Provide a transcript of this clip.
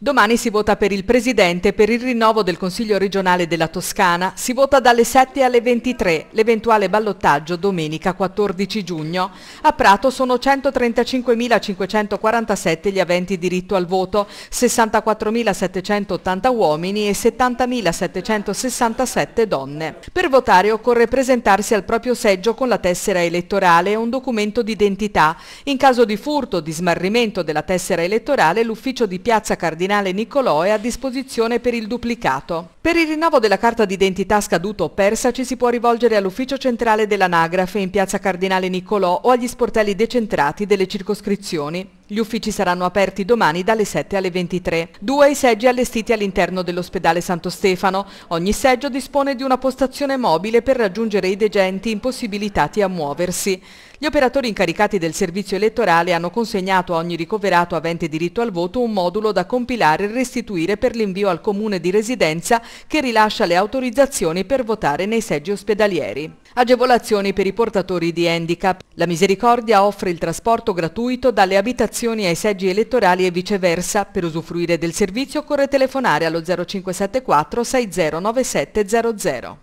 Domani si vota per il Presidente per il rinnovo del Consiglio regionale della Toscana. Si vota dalle 7 alle 23, l'eventuale ballottaggio domenica 14 giugno. A Prato sono 135.547 gli aventi diritto al voto, 64.780 uomini e 70.767 donne. Per votare occorre presentarsi al proprio seggio con la tessera elettorale e un documento d'identità. In caso di furto o di smarrimento della tessera elettorale, l'ufficio di Piazza Cardinale Cardinale Niccolò è a disposizione per il duplicato. Per il rinnovo della carta d'identità scaduta o persa ci si può rivolgere all'ufficio centrale dell'anagrafe in piazza Cardinale Niccolò o agli sportelli decentrati delle circoscrizioni. Gli uffici saranno aperti domani dalle 7 alle 23. Due i seggi allestiti all'interno dell'ospedale Santo Stefano. Ogni seggio dispone di una postazione mobile per raggiungere i degenti impossibilitati a muoversi. Gli operatori incaricati del servizio elettorale hanno consegnato a ogni ricoverato avente diritto al voto un modulo da compilare e restituire per l'invio al comune di residenza che rilascia le autorizzazioni per votare nei seggi ospedalieri. Agevolazioni per i portatori di handicap. La Misericordia offre il trasporto gratuito dalle abitazioni ai seggi elettorali e viceversa. Per usufruire del servizio occorre telefonare allo 0574 609700.